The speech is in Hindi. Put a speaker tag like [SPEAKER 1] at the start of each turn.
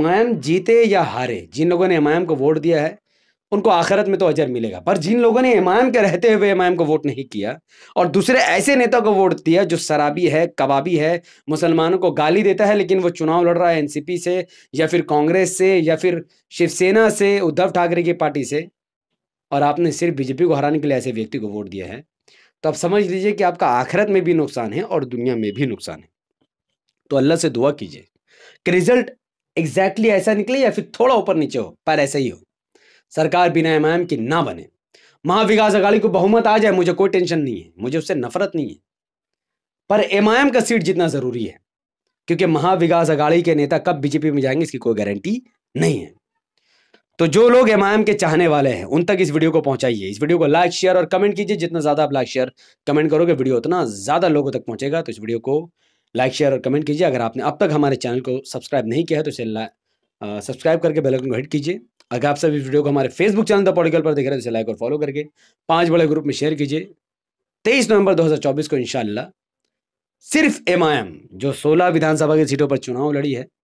[SPEAKER 1] एमआईएम जीते या हारे जिन लोगों ने एमआईएम को वोट दिया है उनको आखिरत में तो अजर मिलेगा पर जिन लोगों ने एमआईएम के रहते हुए एमआईएम को वोट नहीं किया और दूसरे ऐसे नेता को वोट दिया जो शराबी है कबाबी है मुसलमानों को गाली देता है लेकिन वो चुनाव लड़ रहा है एनसीपी से या फिर कांग्रेस से या फिर शिवसेना से उद्धव ठाकरे की पार्टी से और आपने सिर्फ बीजेपी को हराने के लिए ऐसे व्यक्ति को वोट दिया है तो आप समझ लीजिए कि आपका आखिरत में भी नुकसान है और दुनिया में भी नुकसान है तो अल्लाह से दुआ कीजिए कि रिजल्ट एग्जैक्टली ऐसा निकले या फिर थोड़ा ऊपर नीचे हो पर ऐसा ही हो सरकार बिना एम की ना बने महाविकास अघाड़ी को बहुमत आ जाए मुझे कोई टेंशन नहीं है मुझे उससे नफरत नहीं है पर एम का सीट जितना जरूरी है क्योंकि महाविकास अघाड़ी के नेता कब बीजेपी में जाएंगे इसकी कोई गारंटी नहीं है तो जो लोग एम के चाहने वाले हैं उन तक इस वीडियो को पहुंचाइए इस वीडियो को लाइक शेयर और कमेंट कीजिए जितना ज़्यादा आप लाइक शेयर कमेंट करोगे वीडियो उतना ज़्यादा लोगों तक पहुंचेगा तो इस वीडियो को लाइक शेयर और कमेंट कीजिए अगर आपने अब तक हमारे चैनल को सब्सक्राइब नहीं किया है तो इसे सब्सक्राइब करके बेल आइकन को हिट कीजिए अगर आप सभी वीडियो को हमारे फेसबुक चैनल द पॉलिकल पर देख रहे हैं तो इसे लाइक और फॉलो करके पांच बड़े ग्रुप में शेयर कीजिए तेईस नवंबर 2024 को इंशाल्लाह सिर्फ एमआईएम जो 16 विधानसभा की सीटों पर चुनाव लड़ी है